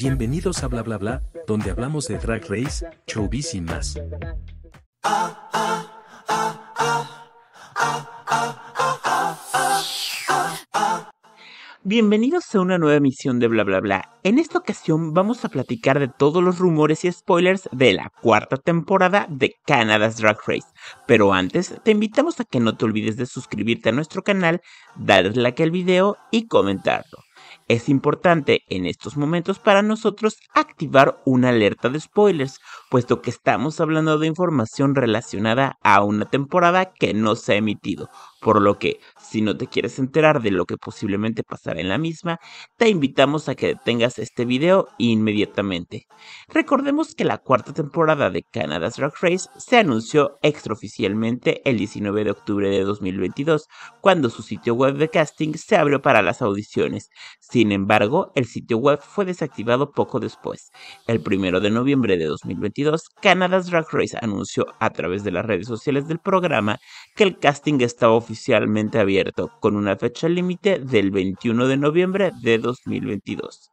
Bienvenidos a Bla Bla Bla, donde hablamos de Drag Race, chubísimas. Bienvenidos a una nueva emisión de Bla Bla Bla. En esta ocasión vamos a platicar de todos los rumores y spoilers de la cuarta temporada de Canada's Drag Race. Pero antes, te invitamos a que no te olvides de suscribirte a nuestro canal, darle like al video y comentarlo. Es importante en estos momentos para nosotros activar una alerta de spoilers, puesto que estamos hablando de información relacionada a una temporada que no se ha emitido, por lo que, si no te quieres enterar de lo que posiblemente pasará en la misma, te invitamos a que detengas este video inmediatamente. Recordemos que la cuarta temporada de Canada's Drag Race se anunció extraoficialmente el 19 de octubre de 2022, cuando su sitio web de casting se abrió para las audiciones. Sin embargo, el sitio web fue desactivado poco después. El 1 de noviembre de 2022, Canada's Drag Race anunció a través de las redes sociales del programa que el casting estaba oficialmente abierto, con una fecha límite del 21 de noviembre de 2022.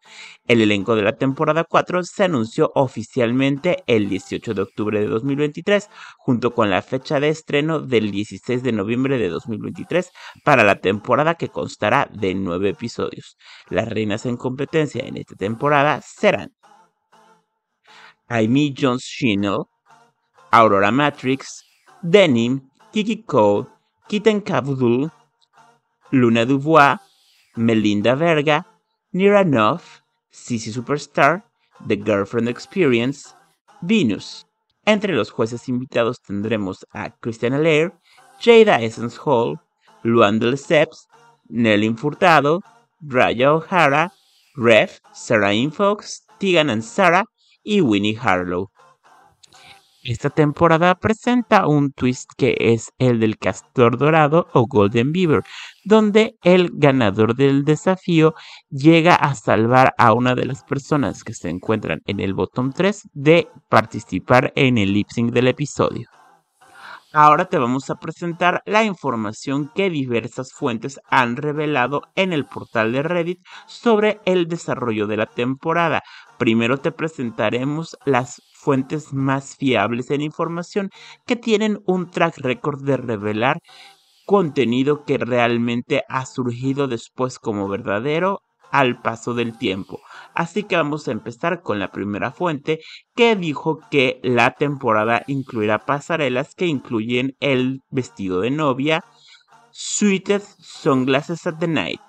El elenco de la temporada 4 se anunció oficialmente el 18 de octubre de 2023, junto con la fecha de estreno del 16 de noviembre de 2023 para la temporada que constará de 9 episodios. Las reinas en competencia en esta temporada serán Aimee Jones Shino, Aurora Matrix, Denim, Kiki Kitten Caboodle, Luna Dubois, Melinda Verga, Niranoff, Sissy Superstar, The Girlfriend Experience, Venus. Entre los jueces invitados tendremos a Christian Allaire, Jada Essence Hall, Luan Sebs, Nelly Infurtado, Raya O'Hara, Rev, Sarah Infox, Tegan Sarah y Winnie Harlow. Esta temporada presenta un twist que es el del castor dorado o Golden Beaver, donde el ganador del desafío llega a salvar a una de las personas que se encuentran en el bottom 3 de participar en el lip sync del episodio. Ahora te vamos a presentar la información que diversas fuentes han revelado en el portal de Reddit sobre el desarrollo de la temporada. Primero te presentaremos las fuentes más fiables en información que tienen un track record de revelar contenido que realmente ha surgido después como verdadero al paso del tiempo. Así que vamos a empezar con la primera fuente que dijo que la temporada incluirá pasarelas que incluyen el vestido de novia, Sweetest Sunglasses at the Night.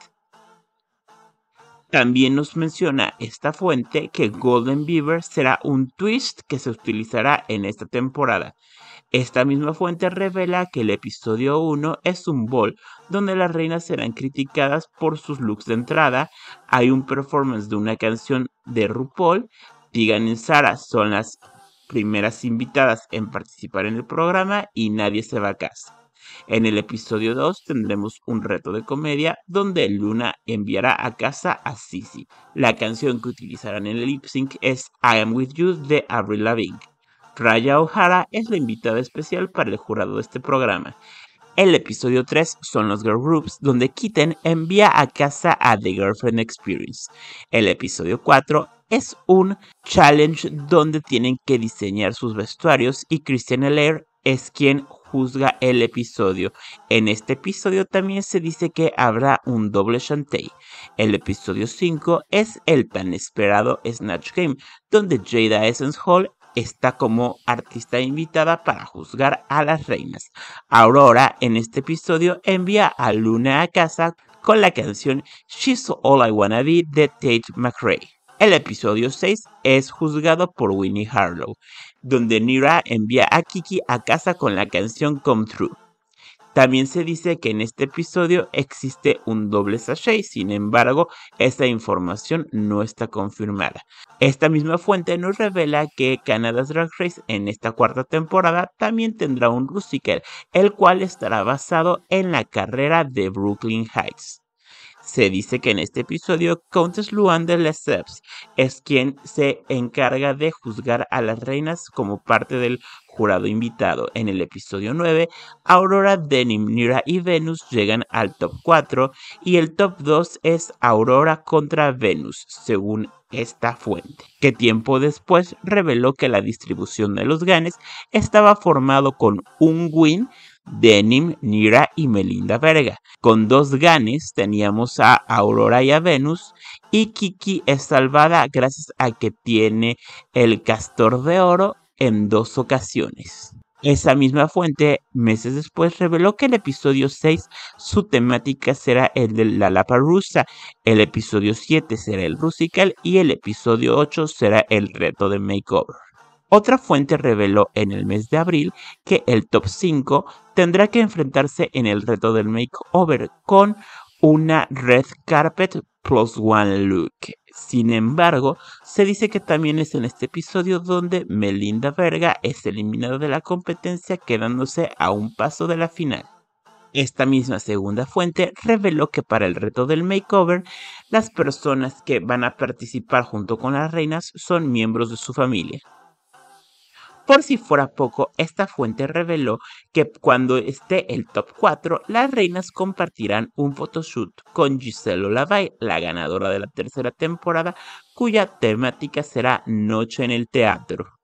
También nos menciona esta fuente que Golden Beaver será un twist que se utilizará en esta temporada. Esta misma fuente revela que el episodio 1 es un ball donde las reinas serán criticadas por sus looks de entrada. Hay un performance de una canción de RuPaul. Tegan y Sara son las primeras invitadas en participar en el programa y nadie se va a casa. En el episodio 2 tendremos un reto de comedia donde Luna enviará a casa a Sissy. La canción que utilizarán en el lip sync es I Am With You de Avril Lavigne. Raya O'Hara es la invitada especial para el jurado de este programa. El episodio 3 son los girl groups, donde Kitten envía a casa a The Girlfriend Experience. El episodio 4 es un challenge donde tienen que diseñar sus vestuarios y Christian Allaire es quien juzga el episodio. En este episodio también se dice que habrá un doble chantey. El episodio 5 es el tan esperado Snatch Game, donde Jada Essence Hall está como artista invitada para juzgar a las reinas. Aurora en este episodio envía a Luna a casa con la canción She's All I Wanna Be de Tate McRae. El episodio 6 es juzgado por Winnie Harlow, donde Nira envía a Kiki a casa con la canción Come True. También se dice que en este episodio existe un doble sachet, sin embargo, esta información no está confirmada. Esta misma fuente nos revela que Canada's Drag Race en esta cuarta temporada también tendrá un Rusiker, el cual estará basado en la carrera de Brooklyn Heights. Se dice que en este episodio Countess Luan de Lesseps es quien se encarga de juzgar a las reinas como parte del jurado invitado. En el episodio 9, Aurora Denim, Nira y Venus llegan al top 4 y el top 2 es Aurora contra Venus, según esta fuente, que tiempo después reveló que la distribución de los ganes estaba formado con un win Denim, Nira y Melinda Verga. Con dos ganes teníamos a Aurora y a Venus. Y Kiki es salvada gracias a que tiene el castor de oro en dos ocasiones. Esa misma fuente, meses después, reveló que el episodio 6, su temática será el de la Lapa Rusa. el episodio 7 será el Rusical y el episodio 8 será el reto de Makeover. Otra fuente reveló en el mes de abril que el top 5 tendrá que enfrentarse en el reto del Makeover con una Red Carpet Plus One Look. Sin embargo, se dice que también es en este episodio donde Melinda Verga es eliminada de la competencia quedándose a un paso de la final. Esta misma segunda fuente reveló que para el reto del makeover, las personas que van a participar junto con las reinas son miembros de su familia. Por si fuera poco, esta fuente reveló que cuando esté el top 4, las reinas compartirán un photoshoot con Giselle Olavay, la ganadora de la tercera temporada, cuya temática será Noche en el Teatro.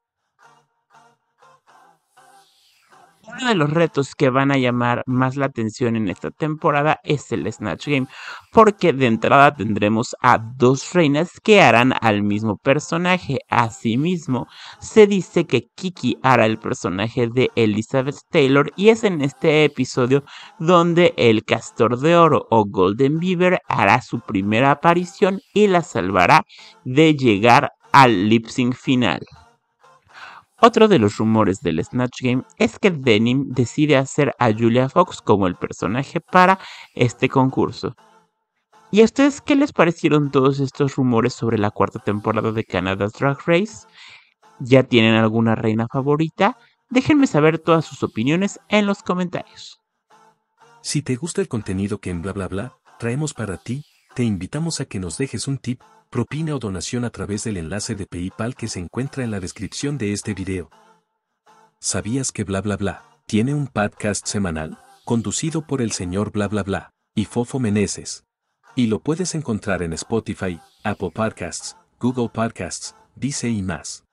uno de los retos que van a llamar más la atención en esta temporada es el Snatch Game, porque de entrada tendremos a dos reinas que harán al mismo personaje. Asimismo, se dice que Kiki hará el personaje de Elizabeth Taylor y es en este episodio donde el Castor de Oro o Golden Beaver hará su primera aparición y la salvará de llegar al lip sync final. Otro de los rumores del Snatch Game es que Denim decide hacer a Julia Fox como el personaje para este concurso. ¿Y a ustedes qué les parecieron todos estos rumores sobre la cuarta temporada de Canada's Drag Race? ¿Ya tienen alguna reina favorita? Déjenme saber todas sus opiniones en los comentarios. Si te gusta el contenido que en bla bla bla traemos para ti, te invitamos a que nos dejes un tip propina o donación a través del enlace de PayPal que se encuentra en la descripción de este video. ¿Sabías que bla bla bla tiene un podcast semanal, conducido por el señor bla bla bla y Fofo Meneses? Y lo puedes encontrar en Spotify, Apple Podcasts, Google Podcasts, Dice y más.